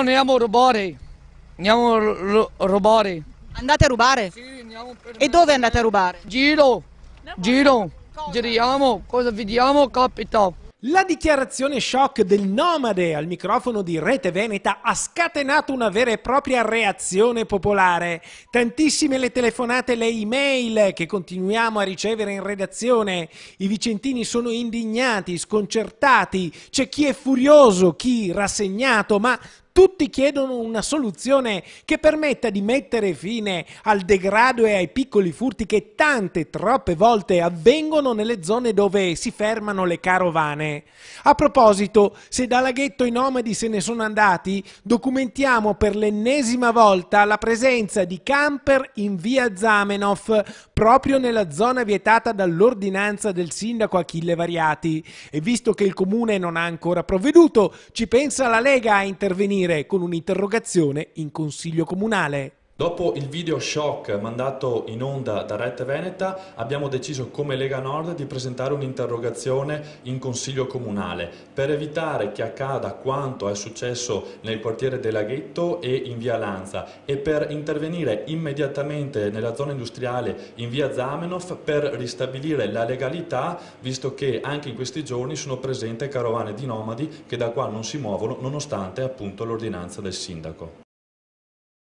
andiamo a rubare. Andiamo a rubare. Andate a rubare? Sì, andiamo per E dove andate a rubare? Giro, giro, cosa? giriamo, cosa vediamo, capita. La dichiarazione shock del nomade al microfono di Rete Veneta ha scatenato una vera e propria reazione popolare. Tantissime le telefonate e le email che continuiamo a ricevere in redazione. I vicentini sono indignati, sconcertati, c'è chi è furioso, chi rassegnato, ma tutti chiedono una soluzione che permetta di mettere fine al degrado e ai piccoli furti che tante, troppe volte avvengono nelle zone dove si fermano le carovane. A proposito, se da Laghetto i nomadi se ne sono andati, documentiamo per l'ennesima volta la presenza di camper in via Zamenhof, proprio nella zona vietata dall'ordinanza del sindaco Achille Variati e visto che il comune non ha ancora provveduto, ci pensa la Lega a intervenire con un'interrogazione in consiglio comunale. Dopo il video shock mandato in onda da Rete Veneta abbiamo deciso come Lega Nord di presentare un'interrogazione in Consiglio Comunale per evitare che accada quanto è successo nel quartiere De Laghetto e in via Lanza e per intervenire immediatamente nella zona industriale in via Zamenhof per ristabilire la legalità visto che anche in questi giorni sono presenti carovane di nomadi che da qua non si muovono nonostante l'ordinanza del sindaco.